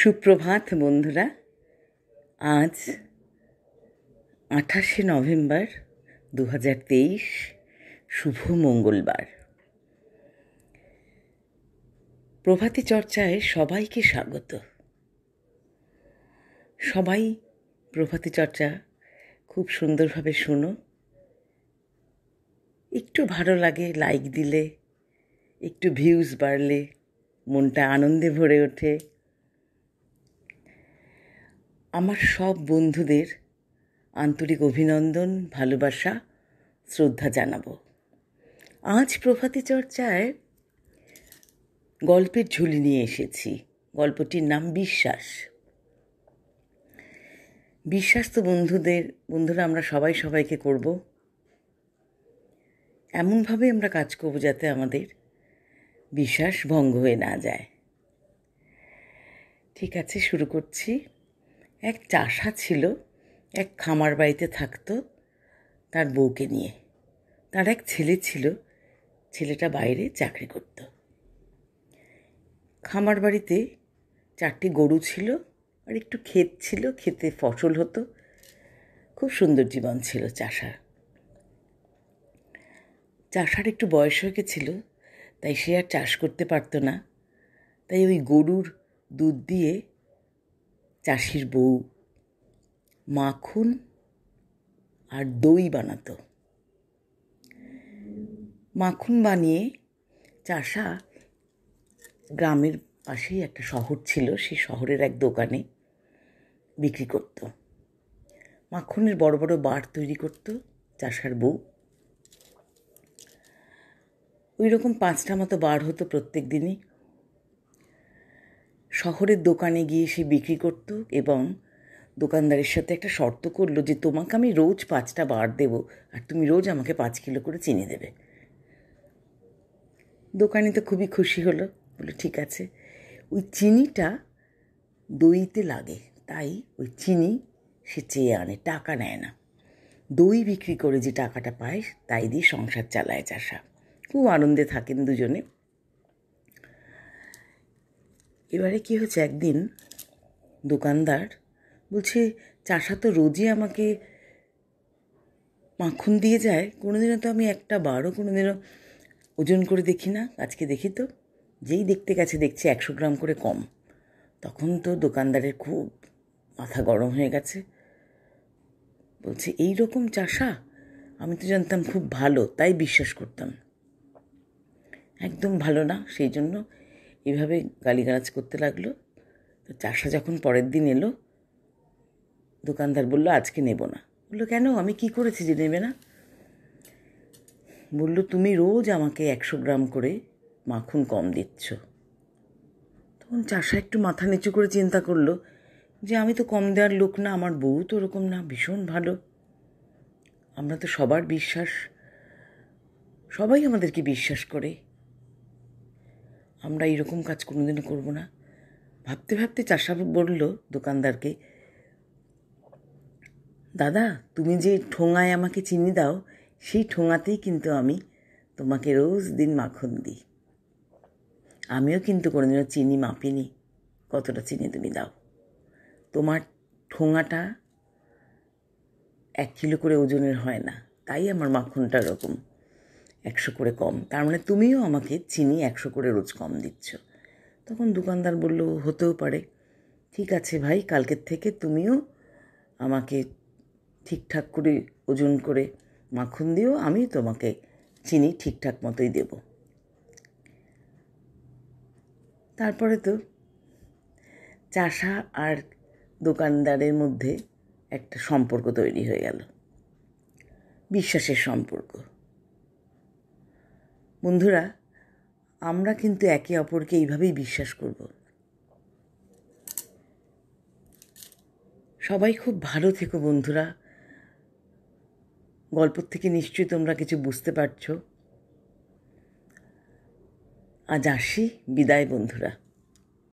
সুপ্রভাত বন্ধুরা আজ আঠাশে নভেম্বর দু হাজার তেইশ শুভ মঙ্গলবার প্রভাতী চর্চায় সবাইকে স্বাগত সবাই প্রভাতী চর্চা খুব সুন্দরভাবে শোনো একটু ভালো লাগে লাইক দিলে একটু ভিউজ বাড়লে মনটা আনন্দে ভরে ওঠে আমার সব বন্ধুদের আন্তরিক অভিনন্দন ভালোবাসা শ্রদ্ধা জানাবো আজ প্রভাতী চর্চায় গল্পের ঝুলি নিয়ে এসেছি গল্পটির নাম বিশ্বাস বিশ্বাস তো বন্ধুদের বন্ধুরা আমরা সবাই সবাইকে করব এমনভাবে আমরা কাজ করবো যাতে আমাদের বিশ্বাস ভঙ্গ হয়ে না যায় ঠিক আছে শুরু করছি এক চাষা ছিল এক খামার বাড়িতে থাকতো তার বউকে নিয়ে তার এক ছেলে ছিল ছেলেটা বাইরে চাকরি করত খামার বাড়িতে চারটি গরু ছিল আর একটু ক্ষেত ছিল ক্ষেতে ফসল হতো খুব সুন্দর জীবন ছিল চাষার চাষার একটু বয়স হয়ে গেছিল তাই সে আর চাষ করতে পারতো না তাই ওই গরুর দুধ দিয়ে চাষির বউ মাখন আর দই বানাতো মাখন বানিয়ে চাষা গ্রামের পাশেই একটা শহর ছিল সেই শহরের এক দোকানে বিক্রি করত মাখনের বড় বড় বার তৈরি করত চাষার বউ ওই রকম পাঁচটা মতো বার হতো প্রত্যেক দিনই শহরের দোকানে গিয়ে সে বিক্রি করত এবং দোকানদারের সাথে একটা শর্ত করলো যে তোমাকে আমি রোজ পাঁচটা বার দেব আর তুমি রোজ আমাকে পাঁচ কিলো করে চিনি দেবে দোকানি তো খুবই খুশি হলো বললো ঠিক আছে ওই চিনিটা দইতে লাগে তাই ওই চিনি সে চেয়ে আনে টাকা নেয় না দই বিক্রি করে যে টাকাটা পায় তাই দিয়ে সংসার চালায় চাষা খুব আনন্দে থাকেন দুজনে এবারে কি হয়েছে একদিন দোকানদার বলছে চাষা তো রোজই আমাকে মাখন দিয়ে যায় কোনোদিনও তো আমি একটা বারও কোনোদিনও ওজন করে দেখি না আজকে দেখি তো যেই দেখতে গেছে দেখছি একশো গ্রাম করে কম তখন তো দোকানদারের খুব মাথা গরম হয়ে গেছে বলছে এই রকম চাষা আমি তো জানতাম খুব ভালো তাই বিশ্বাস করতাম একদম ভালো না সেই জন্য এভাবে গালিগালাজ করতে লাগলো তো চাষা যখন পরের দিন এলো দোকানদার বলল আজকে নেব না বললো কেন আমি কি করেছি যে নেবে না বলল তুমি রোজ আমাকে একশো গ্রাম করে মাখন কম দিচ্ছ তখন চাষা একটু মাথা নিচু করে চিন্তা করলো যে আমি তো কম দেওয়ার লোক না আমার বউ তো ওরকম না ভীষণ ভালো আমরা তো সবার বিশ্বাস সবাই আমাদেরকে বিশ্বাস করে আমরা এরকম কাজ কোনোদিনও করবো না ভাবতে ভাবতে চাষা বলল দোকানদারকে দাদা তুমি যে ঠোঙায় আমাকে চিনি দাও সেই ঠোঙাতেই কিন্তু আমি তোমাকে রোজ দিন মাখন দিই আমিও কিন্তু কোনোদিনও চিনি মাপিনি কতটা চিনি তুমি দাও তোমার ঠোঙাটা এক কিলো করে ওজনের হয় না তাই আমার মাখনটা ওরকম একশো করে কম তার মানে তুমিও আমাকে চিনি একশো করে রোজ কম দিচ্ছ তখন দোকানদার বলল হতেও পারে ঠিক আছে ভাই কালকের থেকে তুমিও আমাকে ঠিকঠাক করে ওজন করে মাখন দিও আমি তোমাকে চিনি ঠিকঠাক মতোই দেব তারপরে তো চাষা আর দোকানদারের মধ্যে একটা সম্পর্ক তৈরি হয়ে গেল বিশ্বাসের সম্পর্ক বন্ধুরা আমরা কিন্তু একে অপরকে এইভাবেই বিশ্বাস করব সবাই খুব ভালো থেকো বন্ধুরা গল্প থেকে নিশ্চয়ই তোমরা কিছু বুঝতে পারছো আজ আসি বিদায় বন্ধুরা